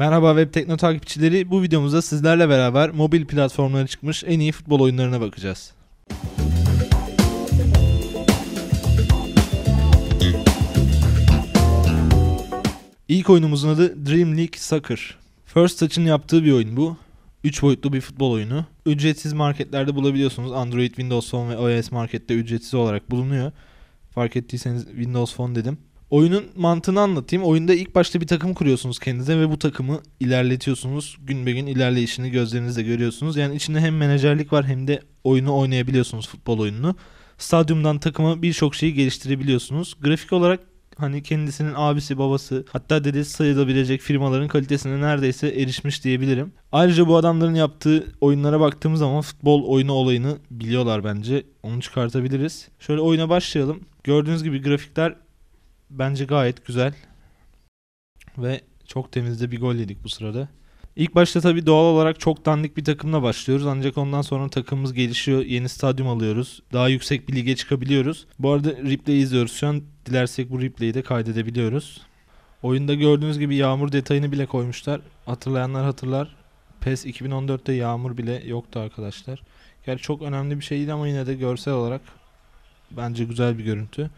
Merhaba Web Tekno takipçileri. Bu videomuzda sizlerle beraber mobil platformlara çıkmış en iyi futbol oyunlarına bakacağız. İlk oyunumuzun adı Dream League Soccer. First Touch'ın yaptığı bir oyun bu. 3 boyutlu bir futbol oyunu. Ücretsiz marketlerde bulabiliyorsunuz. Android, Windows Phone ve iOS markette ücretsiz olarak bulunuyor. Fark ettiyseniz Windows Phone dedim. Oyunun mantığını anlatayım. Oyunda ilk başta bir takım kuruyorsunuz kendinize ve bu takımı ilerletiyorsunuz. Gün be gün ilerleyişini gözlerinizle görüyorsunuz. Yani içinde hem menajerlik var hem de oyunu oynayabiliyorsunuz futbol oyununu. Stadyumdan takıma birçok şeyi geliştirebiliyorsunuz. Grafik olarak hani kendisinin abisi, babası hatta dedesi sayılabilecek firmaların kalitesine neredeyse erişmiş diyebilirim. Ayrıca bu adamların yaptığı oyunlara baktığımız zaman futbol oyunu olayını biliyorlar bence. Onu çıkartabiliriz. Şöyle oyuna başlayalım. Gördüğünüz gibi grafikler bence gayet güzel. Ve çok temizde bir gol yedik bu sırada. İlk başta tabii doğal olarak çok dandik bir takımla başlıyoruz. Ancak ondan sonra takımımız gelişiyor. Yeni stadyum alıyoruz. Daha yüksek bir lige çıkabiliyoruz. Bu arada replay izliyoruz şu an. Dilersek bu replay'i de kaydedebiliyoruz. Oyunda gördüğünüz gibi yağmur detayını bile koymuşlar. Hatırlayanlar hatırlar. PES 2014'te yağmur bile yoktu arkadaşlar. Gerçi çok önemli bir şey değil ama yine de görsel olarak bence güzel bir görüntü.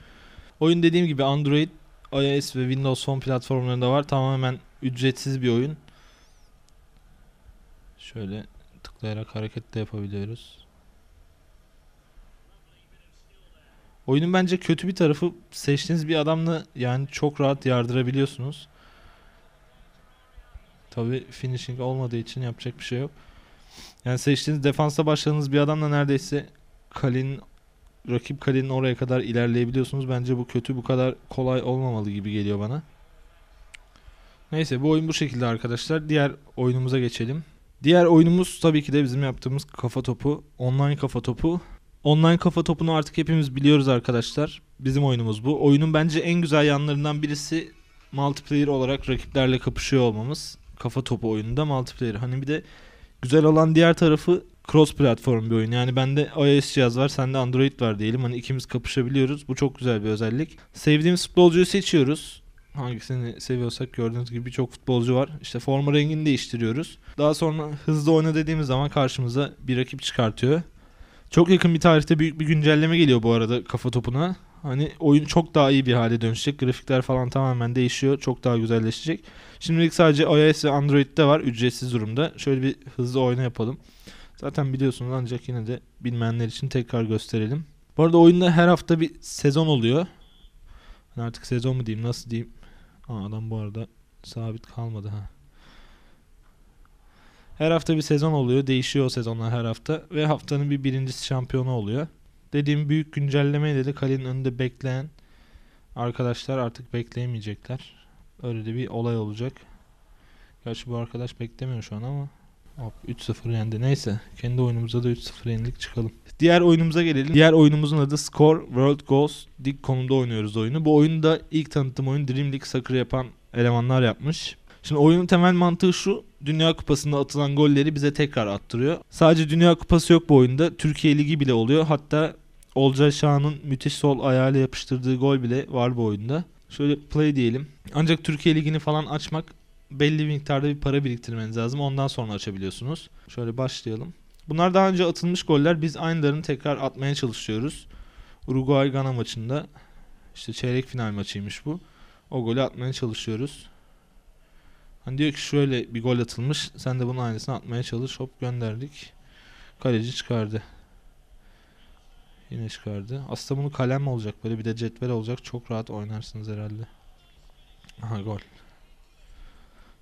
Oyun dediğim gibi Android, iOS ve Windows Phone platformlarında var. Tamamen ücretsiz bir oyun. Şöyle tıklayarak hareket de yapabiliyoruz. Oyunun bence kötü bir tarafı seçtiğiniz bir adamla yani çok rahat yardırabiliyorsunuz. Tabi finishing olmadığı için yapacak bir şey yok. Yani seçtiğiniz defansa başladığınız bir adamla neredeyse Kalin rakip kalenin oraya kadar ilerleyebiliyorsunuz. Bence bu kötü bu kadar kolay olmamalı gibi geliyor bana. Neyse bu oyun bu şekilde arkadaşlar. Diğer oyunumuza geçelim. Diğer oyunumuz tabii ki de bizim yaptığımız kafa topu. Online kafa topu. Online kafa topunu artık hepimiz biliyoruz arkadaşlar. Bizim oyunumuz bu. Oyunun bence en güzel yanlarından birisi multiplayer olarak rakiplerle kapışıyor olmamız. Kafa topu oyununda multiplayer. Hani bir de güzel olan diğer tarafı cross platform bir oyun. Yani bende iOS cihaz var, sende Android var diyelim. Hani ikimiz kapışabiliyoruz. Bu çok güzel bir özellik. Sevdiğimiz futbolcuyu seçiyoruz. Hangisini seviyorsak gördüğünüz gibi birçok futbolcu var. İşte forma rengini değiştiriyoruz. Daha sonra hızlı oyna dediğimiz zaman karşımıza bir rakip çıkartıyor. Çok yakın bir tarihte büyük bir güncelleme geliyor bu arada kafa topuna. Hani oyun çok daha iyi bir hale dönüşecek. Grafikler falan tamamen değişiyor. Çok daha güzelleşecek. Şimdilik sadece iOS ve Android'de var. Ücretsiz durumda. Şöyle bir hızlı oyna yapalım. Zaten biliyorsunuz ancak yine de bilmeyenler için tekrar gösterelim. Bu arada oyunda her hafta bir sezon oluyor. Yani artık sezon mu diyeyim nasıl diyeyim. Aa, adam bu arada sabit kalmadı ha. Her hafta bir sezon oluyor. Değişiyor o sezonlar her hafta. Ve haftanın bir birincisi şampiyonu oluyor. Dediğim büyük güncellemeyle dedi. kalenin önünde bekleyen arkadaşlar artık bekleyemeyecekler. Öyle de bir olay olacak. Gerçi bu arkadaş beklemiyor şu an ama 3-0 yendi. Neyse. Kendi oyunumuza da 3-0 yenilik çıkalım. Diğer oyunumuza gelelim. Diğer oyunumuzun adı Score World Goals Dik konumda oynuyoruz oyunu. Bu oyunu da ilk tanıttığım oyun Dream League Soccer yapan elemanlar yapmış. Şimdi oyunun temel mantığı şu. Dünya Kupası'nda atılan golleri bize tekrar attırıyor. Sadece Dünya Kupası yok bu oyunda. Türkiye Ligi bile oluyor. Hatta Olcay Şahan'ın müthiş sol ayağıyla yapıştırdığı gol bile var bu oyunda. Şöyle play diyelim. Ancak Türkiye Ligi'ni falan açmak belli bir miktarda bir para biriktirmeniz lazım. Ondan sonra açabiliyorsunuz. Şöyle başlayalım. Bunlar daha önce atılmış goller. Biz aynılarını tekrar atmaya çalışıyoruz. Uruguay-Gana maçında işte çeyrek final maçıymış bu. O golü atmaya çalışıyoruz. Hani diyor ki şöyle bir gol atılmış. Sen de bunun aynısını atmaya çalış. Hop gönderdik. Kaleci çıkardı. Yine çıkardı. Aslında bunu kalem olacak. Böyle bir de cetvel olacak. Çok rahat oynarsınız herhalde. Aha gol.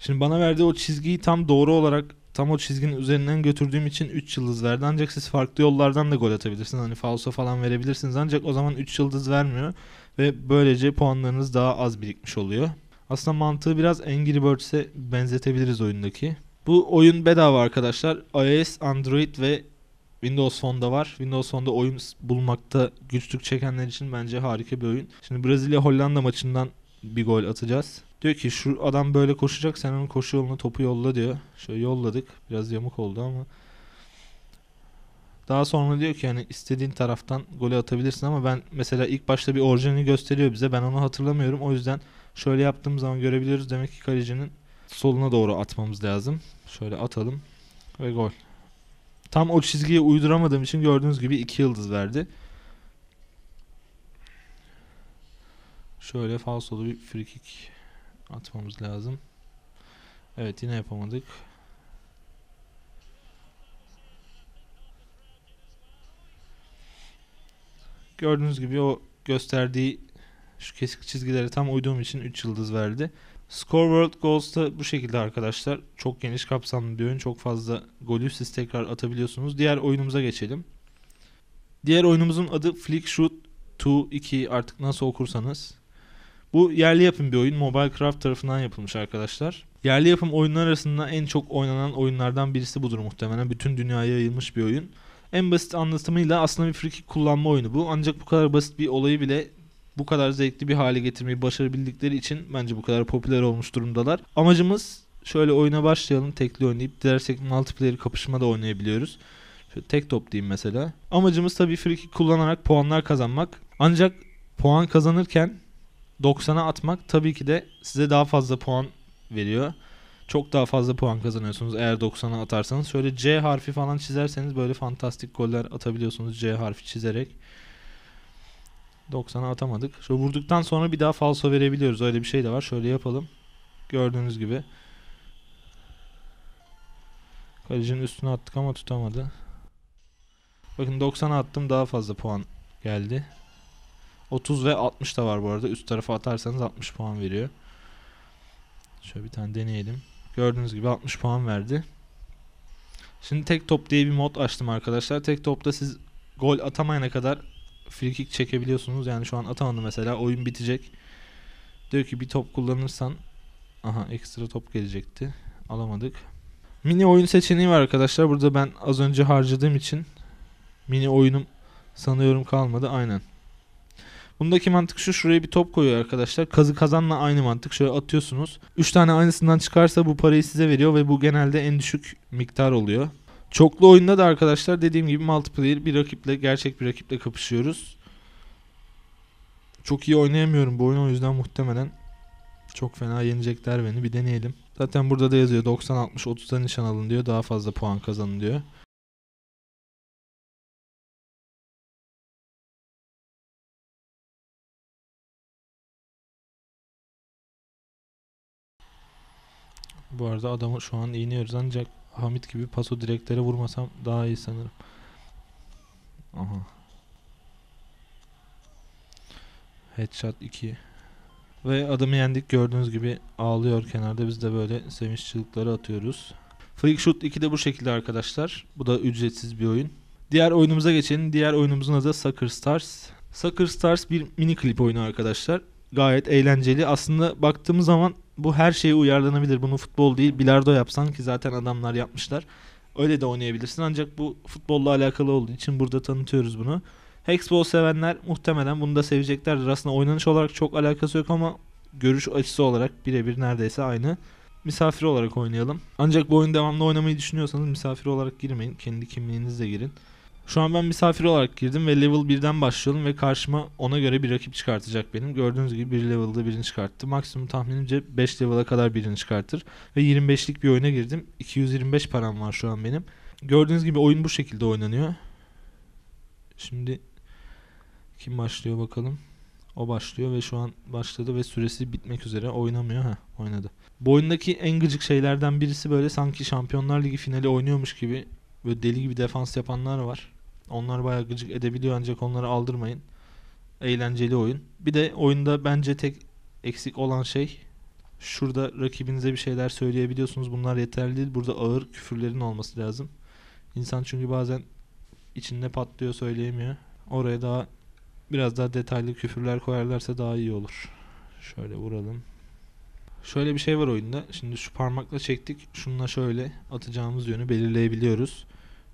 Şimdi bana verdiği o çizgiyi tam doğru olarak tam o çizginin üzerinden götürdüğüm için 3 yıldız verdi. Ancak siz farklı yollardan da gol atabilirsiniz. Hani falso falan verebilirsiniz. Ancak o zaman 3 yıldız vermiyor. Ve böylece puanlarınız daha az birikmiş oluyor. Aslında mantığı biraz Angry Birds'e benzetebiliriz oyundaki. Bu oyun bedava arkadaşlar. iOS, Android ve Windows Phone'da var. Windows Phone'da oyun bulmakta güçlük çekenler için bence harika bir oyun. Şimdi Brezilya Hollanda maçından bir gol atacağız. Diyor ki şu adam böyle koşacak sen onun koşu yoluna topu yolla diyor. Şöyle yolladık. Biraz yamuk oldu ama. Daha sonra diyor ki yani istediğin taraftan golü atabilirsin ama ben mesela ilk başta bir orijinalini gösteriyor bize. Ben onu hatırlamıyorum. O yüzden şöyle yaptığım zaman görebiliyoruz. Demek ki kalecinin soluna doğru atmamız lazım. Şöyle atalım ve gol. Tam o çizgiye uyduramadığım için gördüğünüz gibi iki yıldız verdi. Şöyle falsolu bir free kick atmamız lazım. Evet yine yapamadık. Gördüğünüz gibi o gösterdiği şu kesik çizgilere tam uyduğum için 3 yıldız verdi. Score World Goals da bu şekilde arkadaşlar. Çok geniş kapsamlı bir oyun. Çok fazla golü siz tekrar atabiliyorsunuz. Diğer oyunumuza geçelim. Diğer oyunumuzun adı Flick Shoot 2 artık nasıl okursanız. Bu yerli yapım bir oyun. Mobile Craft tarafından yapılmış arkadaşlar. Yerli yapım oyunlar arasında en çok oynanan oyunlardan birisi budur muhtemelen. Bütün dünyaya yayılmış bir oyun. En basit anlatımıyla aslında bir free kullanma oyunu bu. Ancak bu kadar basit bir olayı bile bu kadar zevkli bir hale getirmeyi başarabildikleri için bence bu kadar popüler olmuş durumdalar. Amacımız şöyle oyuna başlayalım tekli oynayıp dilersek multiplayer kapışma da oynayabiliyoruz. Şöyle tek top diyeyim mesela. Amacımız tabii free kullanarak puanlar kazanmak. Ancak puan kazanırken 90'a atmak tabii ki de size daha fazla puan veriyor. Çok daha fazla puan kazanıyorsunuz eğer 90'a atarsanız. Şöyle C harfi falan çizerseniz böyle fantastik goller atabiliyorsunuz C harfi çizerek. 90'a atamadık. Şu vurduktan sonra bir daha falso verebiliyoruz. Öyle bir şey de var. Şöyle yapalım. Gördüğünüz gibi. Kalecinin üstüne attık ama tutamadı. Bakın 90'a attım daha fazla puan geldi. 30 ve 60 da var bu arada. Üst tarafa atarsanız 60 puan veriyor. Şöyle bir tane deneyelim. Gördüğünüz gibi 60 puan verdi. Şimdi tek top diye bir mod açtım arkadaşlar. Tek topta siz gol atamayana kadar free kick çekebiliyorsunuz. Yani şu an atamadı mesela oyun bitecek. Diyor ki bir top kullanırsan aha ekstra top gelecekti. Alamadık. Mini oyun seçeneği var arkadaşlar. Burada ben az önce harcadığım için mini oyunum sanıyorum kalmadı. Aynen. Bundaki mantık şu şuraya bir top koyuyor arkadaşlar. Kazı kazanla aynı mantık. Şöyle atıyorsunuz. 3 tane aynısından çıkarsa bu parayı size veriyor ve bu genelde en düşük miktar oluyor. Çoklu oyunda da arkadaşlar dediğim gibi multiplayer bir rakiple gerçek bir rakiple kapışıyoruz. Çok iyi oynayamıyorum bu oyunu o yüzden muhtemelen çok fena yenecekler beni bir deneyelim. Zaten burada da yazıyor 90-60-30'dan nişan alın diyor daha fazla puan kazanın diyor. Bu arada adamı şu an iğniyoruz ancak Hamit gibi paso direktlere vurmasam daha iyi sanırım. Aha. Headshot 2. Ve adamı yendik gördüğünüz gibi ağlıyor kenarda biz de böyle sevinç çığlıkları atıyoruz. Freak Shoot 2 de bu şekilde arkadaşlar. Bu da ücretsiz bir oyun. Diğer oyunumuza geçelim. Diğer oyunumuzun adı Sucker Stars. Sucker Stars bir mini klip oyunu arkadaşlar. Gayet eğlenceli. Aslında baktığımız zaman bu her şeye uyarlanabilir. Bunu futbol değil bilardo yapsan ki zaten adamlar yapmışlar. Öyle de oynayabilirsin ancak bu futbolla alakalı olduğu için burada tanıtıyoruz bunu. Hexball sevenler muhtemelen bunu da seveceklerdir. Aslında oynanış olarak çok alakası yok ama görüş açısı olarak birebir neredeyse aynı. Misafir olarak oynayalım. Ancak bu oyun devamlı oynamayı düşünüyorsanız misafir olarak girmeyin. Kendi kimliğinizle girin. Şu an ben misafir olarak girdim ve level 1'den başlayalım ve karşıma ona göre bir rakip çıkartacak benim. Gördüğünüz gibi bir level'da birini çıkarttı. Maksimum tahminimce 5 level'a kadar birini çıkartır. Ve 25'lik bir oyuna girdim. 225 param var şu an benim. Gördüğünüz gibi oyun bu şekilde oynanıyor. Şimdi kim başlıyor bakalım. O başlıyor ve şu an başladı ve süresi bitmek üzere oynamıyor. ha oynadı. Bu oyundaki en gıcık şeylerden birisi böyle sanki Şampiyonlar Ligi finali oynuyormuş gibi ve deli gibi defans yapanlar var. Onlar bayağı gıcık edebiliyor ancak onları aldırmayın. Eğlenceli oyun. Bir de oyunda bence tek eksik olan şey şurada rakibinize bir şeyler söyleyebiliyorsunuz. Bunlar yeterli değil. Burada ağır küfürlerin olması lazım. İnsan çünkü bazen içinde patlıyor söyleyemiyor. Oraya daha biraz daha detaylı küfürler koyarlarsa daha iyi olur. Şöyle vuralım. Şöyle bir şey var oyunda. Şimdi şu parmakla çektik. Şununla şöyle atacağımız yönü belirleyebiliyoruz.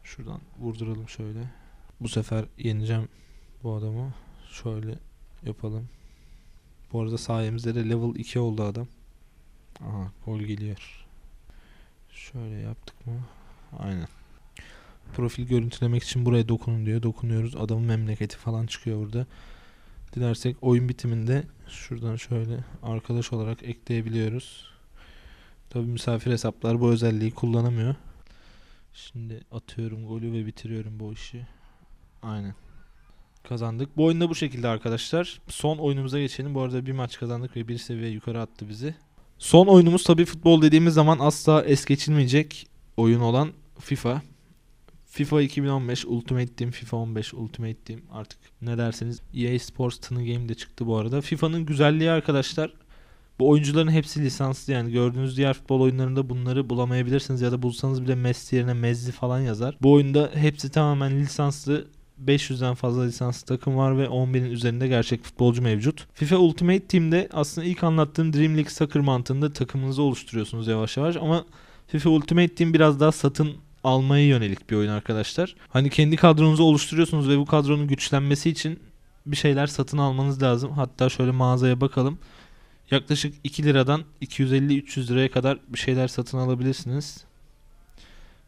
Şuradan vurduralım şöyle. Bu sefer yeneceğim bu adamı. Şöyle yapalım. Bu arada sayemizde de level 2 oldu adam. Aha gol geliyor. Şöyle yaptık mı? Aynen. Profil görüntülemek için buraya dokunun diyor. Dokunuyoruz. Adamın memleketi falan çıkıyor burada. Dilersek oyun bitiminde şuradan şöyle arkadaş olarak ekleyebiliyoruz. Tabi misafir hesaplar bu özelliği kullanamıyor. Şimdi atıyorum golü ve bitiriyorum bu işi. Aynen. Kazandık. Bu oyunda bu şekilde arkadaşlar. Son oyunumuza geçelim. Bu arada bir maç kazandık ve bir seviye yukarı attı bizi. Son oyunumuz tabi futbol dediğimiz zaman asla es geçilmeyecek oyun olan FIFA. FIFA 2015, Ultimate Team, FIFA 15, Ultimate Team artık ne derseniz. EA Sports Tını Game de çıktı bu arada. FIFA'nın güzelliği arkadaşlar bu oyuncuların hepsi lisanslı yani gördüğünüz diğer futbol oyunlarında bunları bulamayabilirsiniz ya da bulsanız bile Messi yerine Mezzi falan yazar. Bu oyunda hepsi tamamen lisanslı 500'den fazla lisanslı takım var ve 10.000'in üzerinde gerçek futbolcu mevcut. FIFA Ultimate Team'de aslında ilk anlattığım Dream League Soccer mantığında takımınızı oluşturuyorsunuz yavaş yavaş ama FIFA Ultimate Team biraz daha satın almaya yönelik bir oyun arkadaşlar. Hani kendi kadronuzu oluşturuyorsunuz ve bu kadronun güçlenmesi için bir şeyler satın almanız lazım. Hatta şöyle mağazaya bakalım. Yaklaşık 2 liradan 250-300 liraya kadar bir şeyler satın alabilirsiniz.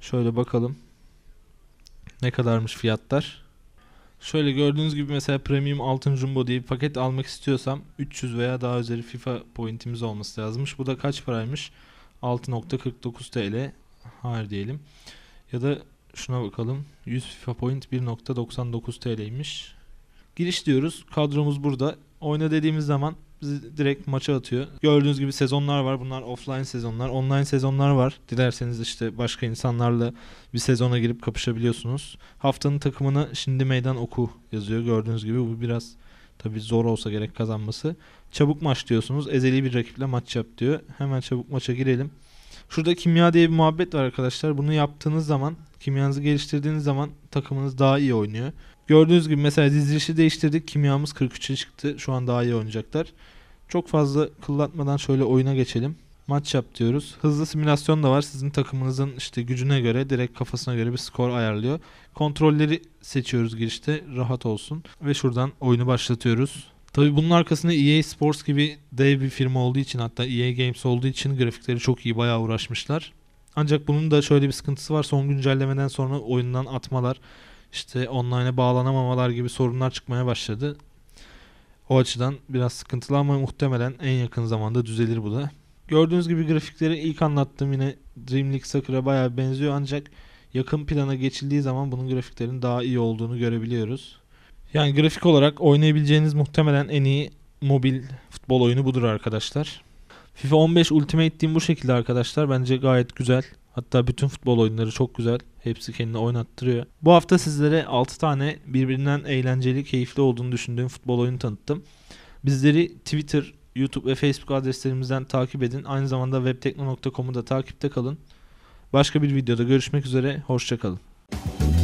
Şöyle bakalım. Ne kadarmış fiyatlar? Şöyle gördüğünüz gibi mesela Premium Altın Jumbo diye bir paket almak istiyorsam 300 veya daha üzeri FIFA pointimiz olması lazımmış. Bu da kaç paraymış? 6.49 TL. Hayır diyelim. Ya da şuna bakalım. 100 FIFA point 1.99 TL'ymiş. Giriş diyoruz. Kadromuz burada. Oyna dediğimiz zaman bizi direkt maça atıyor. Gördüğünüz gibi sezonlar var. Bunlar offline sezonlar. Online sezonlar var. Dilerseniz işte başka insanlarla bir sezona girip kapışabiliyorsunuz. Haftanın takımını şimdi meydan oku yazıyor. Gördüğünüz gibi bu biraz tabii zor olsa gerek kazanması. Çabuk maç diyorsunuz. Ezeli bir rakiple maç yap diyor. Hemen çabuk maça girelim. Şurada kimya diye bir muhabbet var arkadaşlar. Bunu yaptığınız zaman, kimyanızı geliştirdiğiniz zaman takımınız daha iyi oynuyor. Gördüğünüz gibi mesela dizilişi değiştirdik. Kimyamız 43'e çıktı. Şu an daha iyi oynayacaklar. Çok fazla kıllatmadan şöyle oyuna geçelim. Maç yap diyoruz. Hızlı simülasyon da var. Sizin takımınızın işte gücüne göre direkt kafasına göre bir skor ayarlıyor. Kontrolleri seçiyoruz girişte rahat olsun. Ve şuradan oyunu başlatıyoruz. Tabii bunun arkasında EA Sports gibi dev bir firma olduğu için hatta EA Games olduğu için grafikleri çok iyi bayağı uğraşmışlar. Ancak bunun da şöyle bir sıkıntısı var. Son güncellemeden sonra oyundan atmalar, işte online'e bağlanamamalar gibi sorunlar çıkmaya başladı. O açıdan biraz sıkıntılı ama muhtemelen en yakın zamanda düzelir bu da. Gördüğünüz gibi grafikleri ilk anlattığım yine Dream League Sakura bayağı benziyor ancak yakın plana geçildiği zaman bunun grafiklerin daha iyi olduğunu görebiliyoruz. Yani grafik olarak oynayabileceğiniz muhtemelen en iyi mobil futbol oyunu budur arkadaşlar. FIFA 15 Ultimate Team bu şekilde arkadaşlar. Bence gayet güzel. Hatta bütün futbol oyunları çok güzel. Hepsi kendini oynattırıyor. Bu hafta sizlere 6 tane birbirinden eğlenceli, keyifli olduğunu düşündüğüm futbol oyunu tanıttım. Bizleri Twitter, YouTube ve Facebook adreslerimizden takip edin. Aynı zamanda webtekno.com'u da takipte kalın. Başka bir videoda görüşmek üzere. Hoşçakalın.